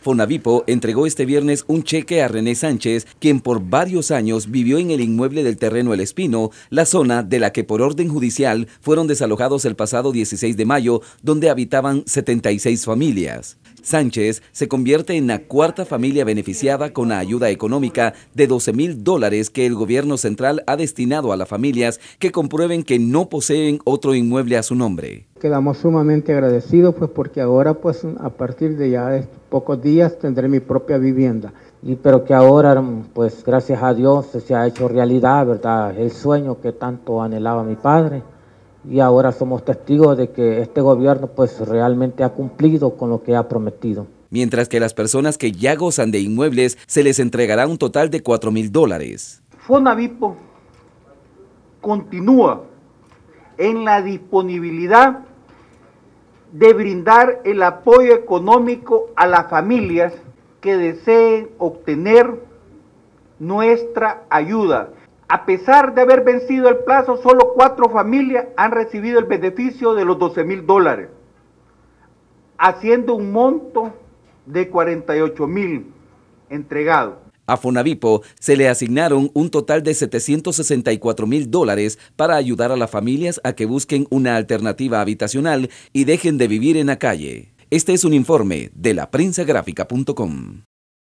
Fonavipo entregó este viernes un cheque a René Sánchez, quien por varios años vivió en el inmueble del terreno El Espino, la zona de la que por orden judicial fueron desalojados el pasado 16 de mayo, donde habitaban 76 familias. Sánchez se convierte en la cuarta familia beneficiada con la ayuda económica de 12 mil dólares que el gobierno central ha destinado a las familias que comprueben que no poseen otro inmueble a su nombre. Quedamos sumamente agradecidos pues porque ahora pues a partir de ya pocos días tendré mi propia vivienda. Y pero que ahora pues gracias a Dios se ha hecho realidad, ¿verdad? El sueño que tanto anhelaba mi padre y ahora somos testigos de que este gobierno pues realmente ha cumplido con lo que ha prometido. Mientras que las personas que ya gozan de inmuebles se les entregará un total de 4 mil dólares. Fonavipo continúa en la disponibilidad de brindar el apoyo económico a las familias que deseen obtener nuestra ayuda. A pesar de haber vencido el plazo, solo cuatro familias han recibido el beneficio de los 12 mil dólares, haciendo un monto de 48 mil entregados. A Fonavipo se le asignaron un total de 764 mil dólares para ayudar a las familias a que busquen una alternativa habitacional y dejen de vivir en la calle. Este es un informe de la